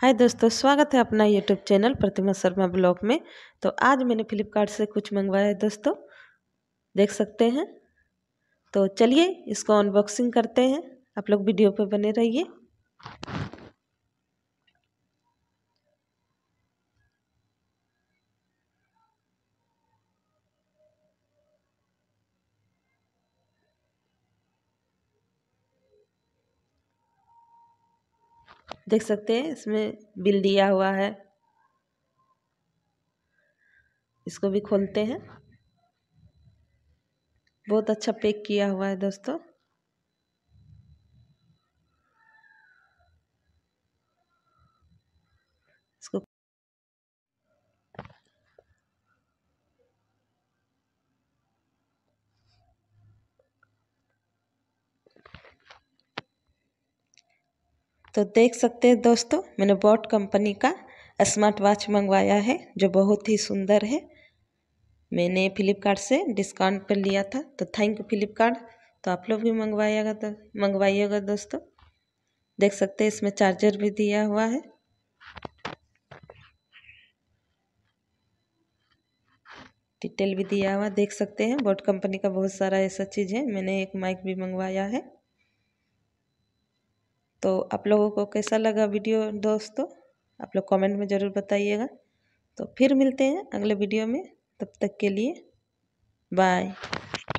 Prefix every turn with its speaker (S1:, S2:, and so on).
S1: हाय दोस्तों स्वागत है अपना YouTube channel Pratima Sharma blog में तो आज मैंने फ्लिपकार्ट से कुछ मंगवाया है दोस्तों देख सकते हैं तो चलिए इसको अनबॉक्सिंग करते हैं आप लोग वीडियो पर बने रहिए देख सकते हैं इसमें बिल दिया हुआ है इसको भी खोलते हैं बहुत अच्छा पैक किया हुआ है दोस्तों तो देख सकते हैं दोस्तों मैंने बॉट कंपनी का स्मार्ट वॉच मंगवाया है जो बहुत ही सुंदर है मैंने फ्लिपकार्ट से डिस्काउंट पर लिया था तो थैंक यू फ्लिपकार्ट तो आप लोग भी मंगवाइएगा तो मंगवाइएगा दोस्तों देख सकते हैं इसमें चार्जर भी दिया हुआ है डिटेल भी दिया हुआ देख सकते हैं बोट कंपनी का बहुत सारा ऐसा चीज़ है मैंने एक माइक भी मंगवाया है तो आप लोगों को कैसा लगा वीडियो दोस्तों आप लोग कमेंट में ज़रूर बताइएगा तो फिर मिलते हैं अगले वीडियो में तब तक के लिए बाय